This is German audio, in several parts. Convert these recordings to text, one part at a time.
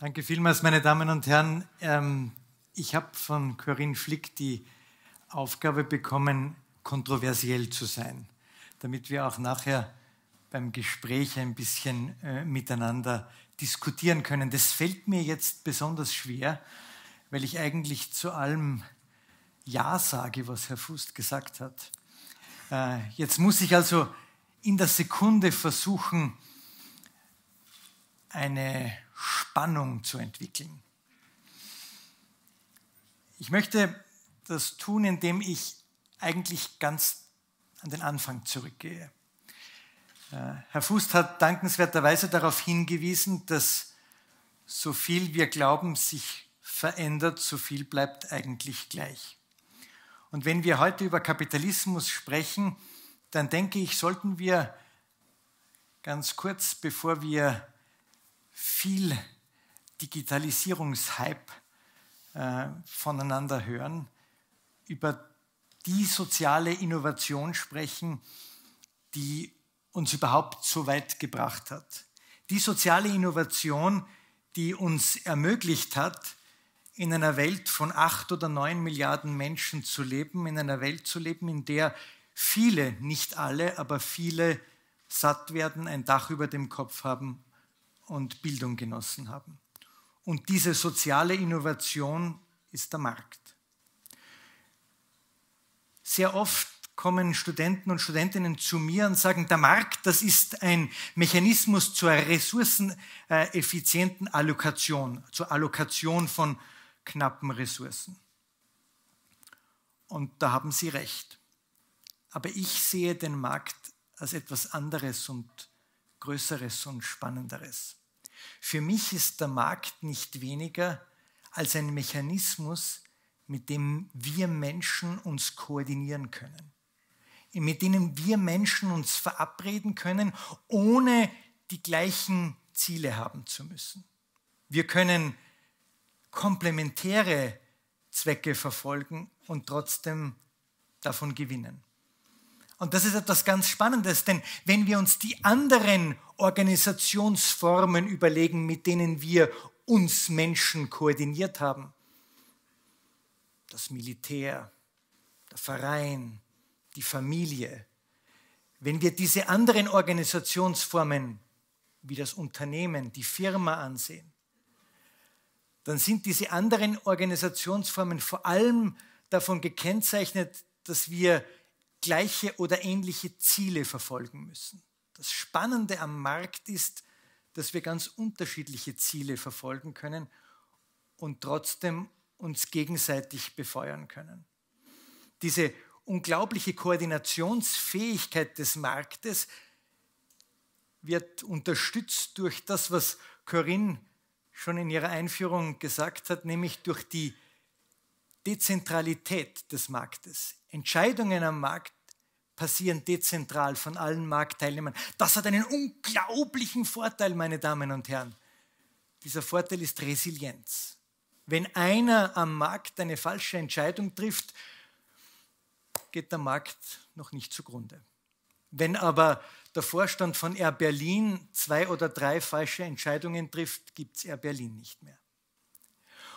Danke vielmals, meine Damen und Herren. Ähm, ich habe von Corinne Flick die Aufgabe bekommen, kontroversiell zu sein, damit wir auch nachher beim Gespräch ein bisschen äh, miteinander diskutieren können. Das fällt mir jetzt besonders schwer, weil ich eigentlich zu allem Ja sage, was Herr Fust gesagt hat. Äh, jetzt muss ich also in der Sekunde versuchen, eine Spannung zu entwickeln. Ich möchte das tun, indem ich eigentlich ganz an den Anfang zurückgehe. Äh, Herr Fußt hat dankenswerterweise darauf hingewiesen, dass so viel wir glauben, sich verändert, so viel bleibt eigentlich gleich. Und wenn wir heute über Kapitalismus sprechen, dann denke ich, sollten wir ganz kurz, bevor wir viel Digitalisierungshype äh, voneinander hören, über die soziale Innovation sprechen, die uns überhaupt so weit gebracht hat. Die soziale Innovation, die uns ermöglicht hat, in einer Welt von acht oder neun Milliarden Menschen zu leben, in einer Welt zu leben, in der viele, nicht alle, aber viele satt werden, ein Dach über dem Kopf haben, und Bildung genossen haben. Und diese soziale Innovation ist der Markt. Sehr oft kommen Studenten und Studentinnen zu mir und sagen, der Markt, das ist ein Mechanismus zur ressourceneffizienten Allokation, zur Allokation von knappen Ressourcen. Und da haben Sie recht. Aber ich sehe den Markt als etwas anderes und Größeres und Spannenderes. Für mich ist der Markt nicht weniger als ein Mechanismus, mit dem wir Menschen uns koordinieren können, mit denen wir Menschen uns verabreden können, ohne die gleichen Ziele haben zu müssen. Wir können komplementäre Zwecke verfolgen und trotzdem davon gewinnen. Und das ist etwas ganz Spannendes, denn wenn wir uns die anderen Organisationsformen überlegen, mit denen wir uns Menschen koordiniert haben, das Militär, der Verein, die Familie, wenn wir diese anderen Organisationsformen wie das Unternehmen, die Firma ansehen, dann sind diese anderen Organisationsformen vor allem davon gekennzeichnet, dass wir gleiche oder ähnliche Ziele verfolgen müssen. Das Spannende am Markt ist, dass wir ganz unterschiedliche Ziele verfolgen können und trotzdem uns gegenseitig befeuern können. Diese unglaubliche Koordinationsfähigkeit des Marktes wird unterstützt durch das, was Corinne schon in ihrer Einführung gesagt hat, nämlich durch die Dezentralität des Marktes. Entscheidungen am Markt passieren dezentral von allen Marktteilnehmern. Das hat einen unglaublichen Vorteil, meine Damen und Herren. Dieser Vorteil ist Resilienz. Wenn einer am Markt eine falsche Entscheidung trifft, geht der Markt noch nicht zugrunde. Wenn aber der Vorstand von Air Berlin zwei oder drei falsche Entscheidungen trifft, gibt es Air Berlin nicht mehr.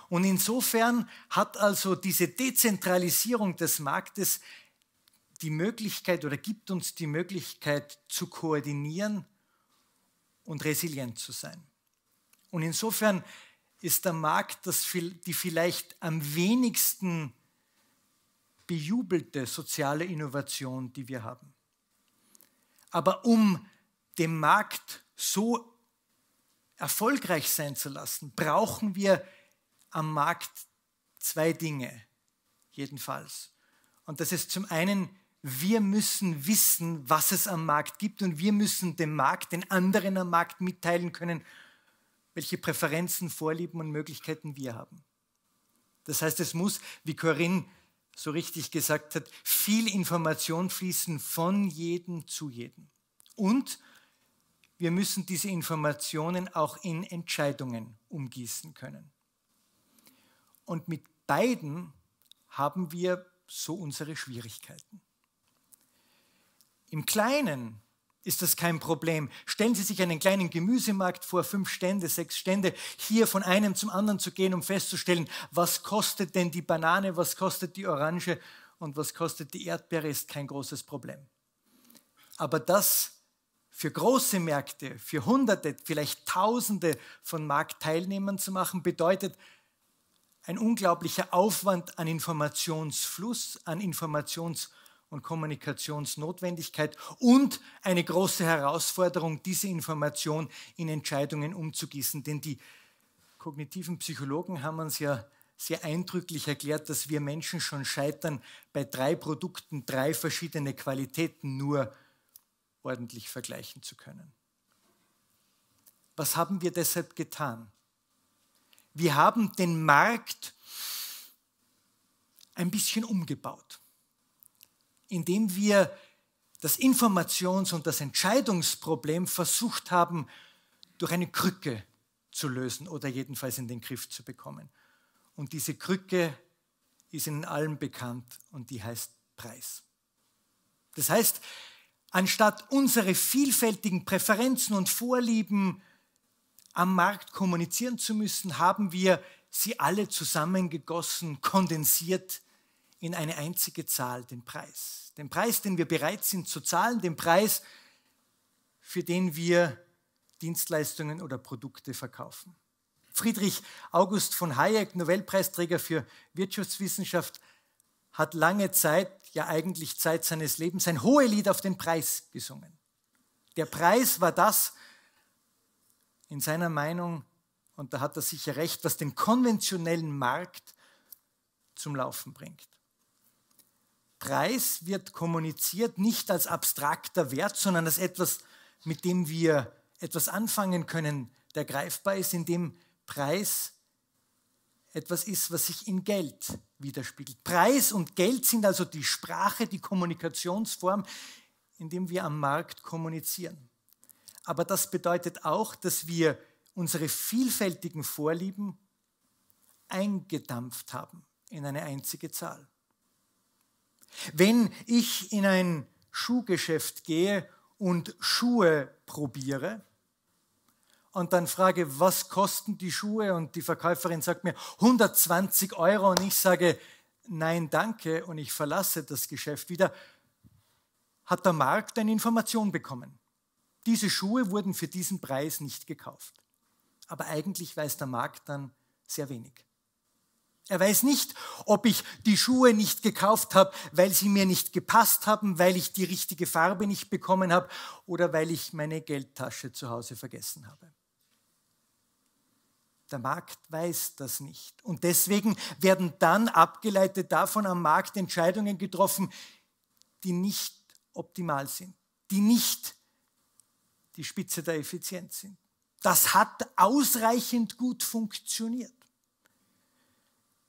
Und insofern hat also diese Dezentralisierung des Marktes die Möglichkeit oder gibt uns die Möglichkeit zu koordinieren und resilient zu sein. Und insofern ist der Markt das, die vielleicht am wenigsten bejubelte soziale Innovation, die wir haben. Aber um den Markt so erfolgreich sein zu lassen, brauchen wir am Markt zwei Dinge, jedenfalls. Und das ist zum einen, wir müssen wissen, was es am Markt gibt und wir müssen dem Markt, den anderen am Markt mitteilen können, welche Präferenzen, Vorlieben und Möglichkeiten wir haben. Das heißt, es muss, wie Corinne so richtig gesagt hat, viel Information fließen von jedem zu jedem. Und wir müssen diese Informationen auch in Entscheidungen umgießen können. Und mit beiden haben wir so unsere Schwierigkeiten. Im Kleinen ist das kein Problem. Stellen Sie sich einen kleinen Gemüsemarkt vor, fünf Stände, sechs Stände, hier von einem zum anderen zu gehen, um festzustellen, was kostet denn die Banane, was kostet die Orange und was kostet die Erdbeere, ist kein großes Problem. Aber das für große Märkte, für Hunderte, vielleicht Tausende von Marktteilnehmern zu machen, bedeutet ein unglaublicher Aufwand an Informationsfluss, an Informations- und Kommunikationsnotwendigkeit und eine große Herausforderung, diese Information in Entscheidungen umzugießen. Denn die kognitiven Psychologen haben uns ja sehr eindrücklich erklärt, dass wir Menschen schon scheitern, bei drei Produkten drei verschiedene Qualitäten nur ordentlich vergleichen zu können. Was haben wir deshalb getan? Wir haben den Markt ein bisschen umgebaut, indem wir das Informations- und das Entscheidungsproblem versucht haben, durch eine Krücke zu lösen oder jedenfalls in den Griff zu bekommen. Und diese Krücke ist Ihnen allen bekannt und die heißt Preis. Das heißt, anstatt unsere vielfältigen Präferenzen und Vorlieben am Markt kommunizieren zu müssen, haben wir sie alle zusammengegossen, kondensiert in eine einzige Zahl, den Preis. Den Preis, den wir bereit sind zu zahlen, den Preis, für den wir Dienstleistungen oder Produkte verkaufen. Friedrich August von Hayek, Nobelpreisträger für Wirtschaftswissenschaft, hat lange Zeit, ja eigentlich Zeit seines Lebens, ein Hohelied auf den Preis gesungen. Der Preis war das, in seiner Meinung, und da hat er sicher recht, was den konventionellen Markt zum Laufen bringt. Preis wird kommuniziert nicht als abstrakter Wert, sondern als etwas, mit dem wir etwas anfangen können, der greifbar ist, indem Preis etwas ist, was sich in Geld widerspiegelt. Preis und Geld sind also die Sprache, die Kommunikationsform, in dem wir am Markt kommunizieren. Aber das bedeutet auch, dass wir unsere vielfältigen Vorlieben eingedampft haben in eine einzige Zahl. Wenn ich in ein Schuhgeschäft gehe und Schuhe probiere und dann frage, was kosten die Schuhe und die Verkäuferin sagt mir 120 Euro und ich sage, nein, danke und ich verlasse das Geschäft wieder, hat der Markt eine Information bekommen. Diese Schuhe wurden für diesen Preis nicht gekauft. Aber eigentlich weiß der Markt dann sehr wenig. Er weiß nicht, ob ich die Schuhe nicht gekauft habe, weil sie mir nicht gepasst haben, weil ich die richtige Farbe nicht bekommen habe oder weil ich meine Geldtasche zu Hause vergessen habe. Der Markt weiß das nicht. Und deswegen werden dann abgeleitet davon am Markt Entscheidungen getroffen, die nicht optimal sind, die nicht die Spitze der Effizienz sind. Das hat ausreichend gut funktioniert.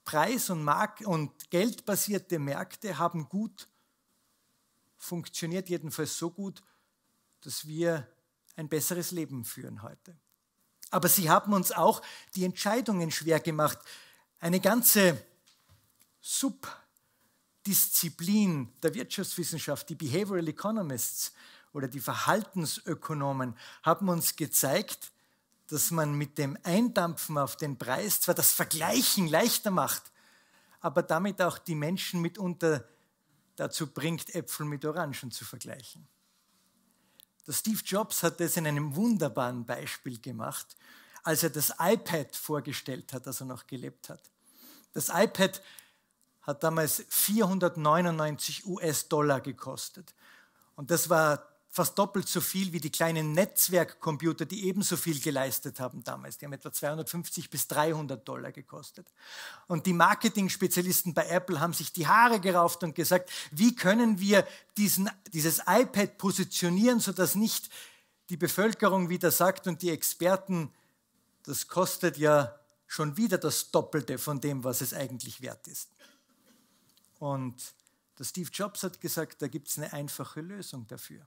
Preis- und, Mark und geldbasierte Märkte haben gut funktioniert, jedenfalls so gut, dass wir ein besseres Leben führen heute. Aber sie haben uns auch die Entscheidungen schwer gemacht. Eine ganze Subdisziplin der Wirtschaftswissenschaft, die Behavioral Economists, oder die Verhaltensökonomen haben uns gezeigt, dass man mit dem Eindampfen auf den Preis zwar das Vergleichen leichter macht, aber damit auch die Menschen mitunter dazu bringt, Äpfel mit Orangen zu vergleichen. Der Steve Jobs hat das in einem wunderbaren Beispiel gemacht, als er das iPad vorgestellt hat, als er noch gelebt hat. Das iPad hat damals 499 US-Dollar gekostet. Und das war fast doppelt so viel wie die kleinen Netzwerkcomputer, die ebenso viel geleistet haben damals. Die haben etwa 250 bis 300 Dollar gekostet. Und die Marketing-Spezialisten bei Apple haben sich die Haare gerauft und gesagt, wie können wir diesen, dieses iPad positionieren, sodass nicht die Bevölkerung wieder sagt und die Experten, das kostet ja schon wieder das Doppelte von dem, was es eigentlich wert ist. Und der Steve Jobs hat gesagt, da gibt es eine einfache Lösung dafür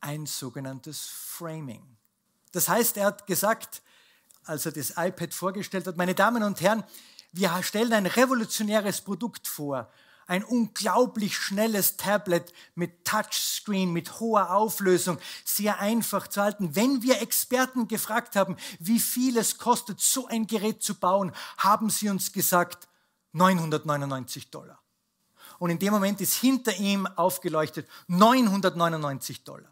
ein sogenanntes Framing. Das heißt, er hat gesagt, als er das iPad vorgestellt hat, meine Damen und Herren, wir stellen ein revolutionäres Produkt vor, ein unglaublich schnelles Tablet mit Touchscreen, mit hoher Auflösung, sehr einfach zu halten. Wenn wir Experten gefragt haben, wie viel es kostet, so ein Gerät zu bauen, haben sie uns gesagt, 999 Dollar. Und in dem Moment ist hinter ihm aufgeleuchtet 999 Dollar.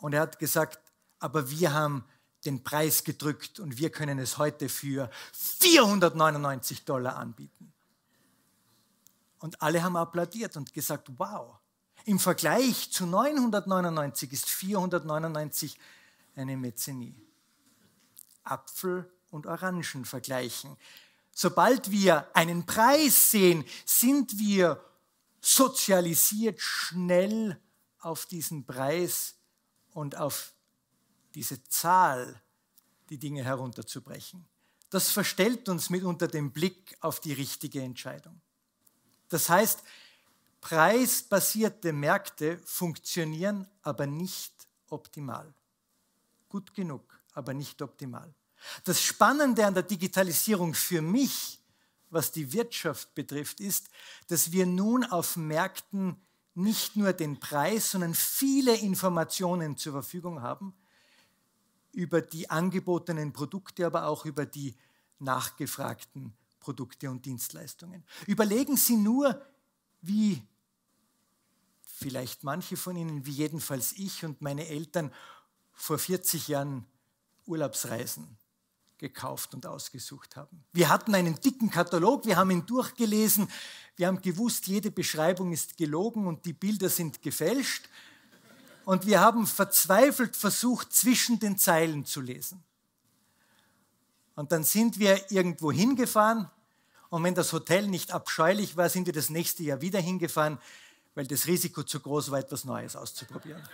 Und er hat gesagt, aber wir haben den Preis gedrückt und wir können es heute für 499 Dollar anbieten. Und alle haben applaudiert und gesagt, wow, im Vergleich zu 999 ist 499 eine Mäzenie. Apfel und Orangen vergleichen. Sobald wir einen Preis sehen, sind wir sozialisiert schnell auf diesen Preis und auf diese Zahl die Dinge herunterzubrechen. Das verstellt uns mitunter den Blick auf die richtige Entscheidung. Das heißt, preisbasierte Märkte funktionieren aber nicht optimal. Gut genug, aber nicht optimal. Das Spannende an der Digitalisierung für mich, was die Wirtschaft betrifft, ist, dass wir nun auf Märkten nicht nur den Preis, sondern viele Informationen zur Verfügung haben über die angebotenen Produkte, aber auch über die nachgefragten Produkte und Dienstleistungen. Überlegen Sie nur, wie vielleicht manche von Ihnen, wie jedenfalls ich und meine Eltern vor 40 Jahren Urlaubsreisen gekauft und ausgesucht haben. Wir hatten einen dicken Katalog, wir haben ihn durchgelesen, wir haben gewusst, jede Beschreibung ist gelogen und die Bilder sind gefälscht. Und wir haben verzweifelt versucht, zwischen den Zeilen zu lesen. Und dann sind wir irgendwo hingefahren. Und wenn das Hotel nicht abscheulich war, sind wir das nächste Jahr wieder hingefahren, weil das Risiko zu groß war, etwas Neues auszuprobieren.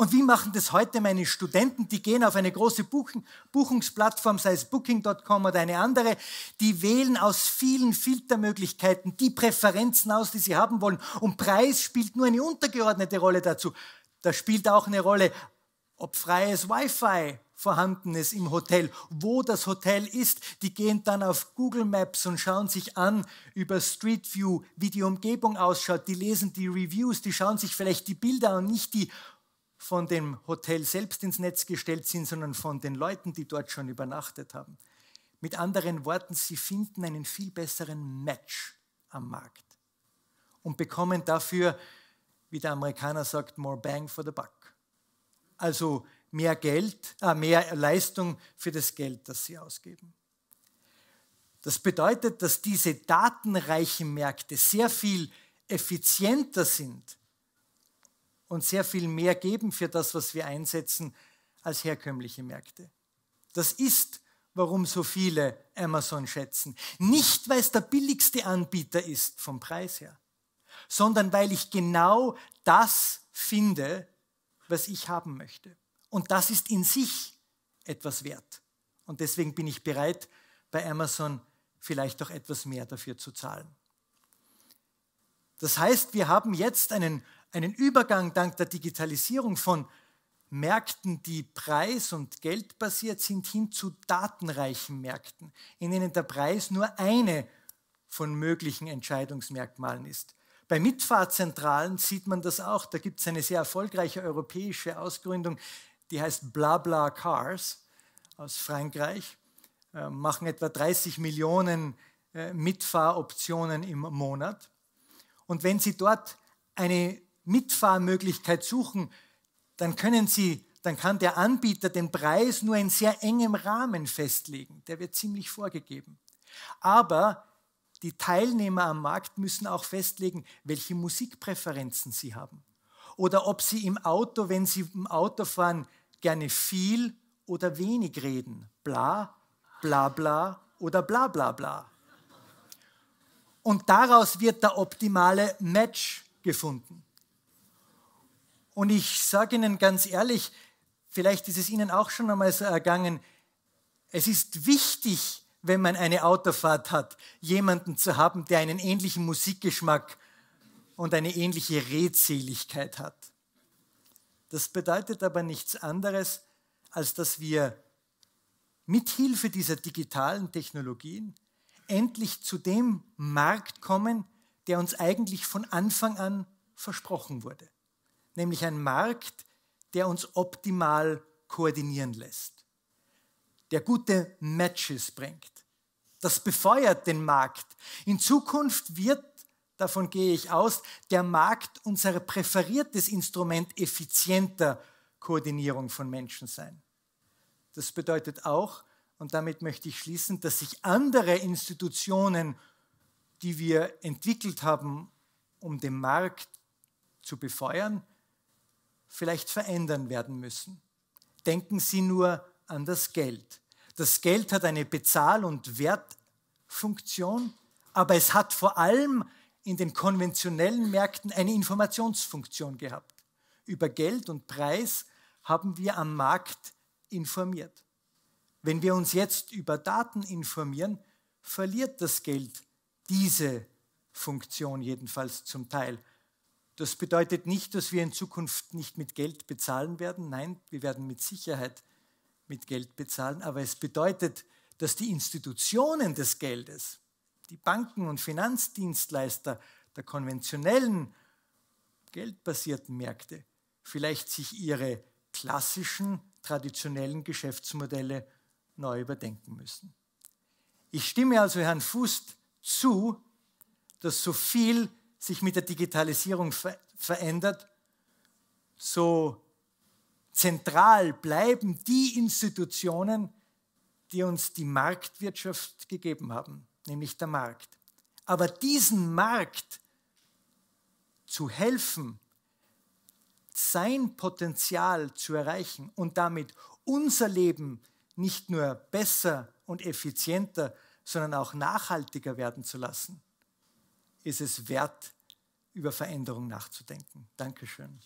Und wie machen das heute meine Studenten? Die gehen auf eine große Buchung, Buchungsplattform, sei es booking.com oder eine andere. Die wählen aus vielen Filtermöglichkeiten die Präferenzen aus, die sie haben wollen. Und Preis spielt nur eine untergeordnete Rolle dazu. Da spielt auch eine Rolle, ob freies Wi-Fi vorhanden ist im Hotel, wo das Hotel ist. Die gehen dann auf Google Maps und schauen sich an über Street View, wie die Umgebung ausschaut. Die lesen die Reviews, die schauen sich vielleicht die Bilder und nicht die von dem Hotel selbst ins Netz gestellt sind, sondern von den Leuten, die dort schon übernachtet haben. Mit anderen Worten, sie finden einen viel besseren Match am Markt und bekommen dafür, wie der Amerikaner sagt, more bang for the buck. Also mehr Geld, äh, mehr Leistung für das Geld, das sie ausgeben. Das bedeutet, dass diese datenreichen Märkte sehr viel effizienter sind und sehr viel mehr geben für das, was wir einsetzen, als herkömmliche Märkte. Das ist, warum so viele Amazon schätzen. Nicht, weil es der billigste Anbieter ist vom Preis her, sondern weil ich genau das finde, was ich haben möchte. Und das ist in sich etwas wert. Und deswegen bin ich bereit, bei Amazon vielleicht auch etwas mehr dafür zu zahlen. Das heißt, wir haben jetzt einen einen Übergang dank der Digitalisierung von Märkten, die preis- und geldbasiert sind, hin zu datenreichen Märkten, in denen der Preis nur eine von möglichen Entscheidungsmerkmalen ist. Bei Mitfahrzentralen sieht man das auch. Da gibt es eine sehr erfolgreiche europäische Ausgründung, die heißt Blabla Cars aus Frankreich, äh, machen etwa 30 Millionen äh, Mitfahroptionen im Monat. Und wenn Sie dort eine Mitfahrmöglichkeit suchen, dann können Sie, dann kann der Anbieter den Preis nur in sehr engem Rahmen festlegen. Der wird ziemlich vorgegeben. Aber die Teilnehmer am Markt müssen auch festlegen, welche Musikpräferenzen sie haben. Oder ob sie im Auto, wenn sie im Auto fahren, gerne viel oder wenig reden. Bla, bla, bla oder bla, bla, bla. Und daraus wird der optimale Match gefunden. Und ich sage Ihnen ganz ehrlich, vielleicht ist es Ihnen auch schon einmal so ergangen, es ist wichtig, wenn man eine Autofahrt hat, jemanden zu haben, der einen ähnlichen Musikgeschmack und eine ähnliche Redseligkeit hat. Das bedeutet aber nichts anderes, als dass wir mithilfe dieser digitalen Technologien endlich zu dem Markt kommen, der uns eigentlich von Anfang an versprochen wurde nämlich ein Markt, der uns optimal koordinieren lässt, der gute Matches bringt. Das befeuert den Markt. In Zukunft wird, davon gehe ich aus, der Markt unser präferiertes Instrument effizienter Koordinierung von Menschen sein. Das bedeutet auch, und damit möchte ich schließen, dass sich andere Institutionen, die wir entwickelt haben, um den Markt zu befeuern, vielleicht verändern werden müssen. Denken Sie nur an das Geld. Das Geld hat eine Bezahl- und Wertfunktion, aber es hat vor allem in den konventionellen Märkten eine Informationsfunktion gehabt. Über Geld und Preis haben wir am Markt informiert. Wenn wir uns jetzt über Daten informieren, verliert das Geld diese Funktion jedenfalls zum Teil. Das bedeutet nicht, dass wir in Zukunft nicht mit Geld bezahlen werden. Nein, wir werden mit Sicherheit mit Geld bezahlen. Aber es bedeutet, dass die Institutionen des Geldes, die Banken und Finanzdienstleister der konventionellen geldbasierten Märkte vielleicht sich ihre klassischen, traditionellen Geschäftsmodelle neu überdenken müssen. Ich stimme also Herrn Fust zu, dass so viel sich mit der Digitalisierung ver verändert, so zentral bleiben die Institutionen, die uns die Marktwirtschaft gegeben haben, nämlich der Markt. Aber diesen Markt zu helfen, sein Potenzial zu erreichen und damit unser Leben nicht nur besser und effizienter, sondern auch nachhaltiger werden zu lassen, ist es wert, über Veränderung nachzudenken. Dankeschön.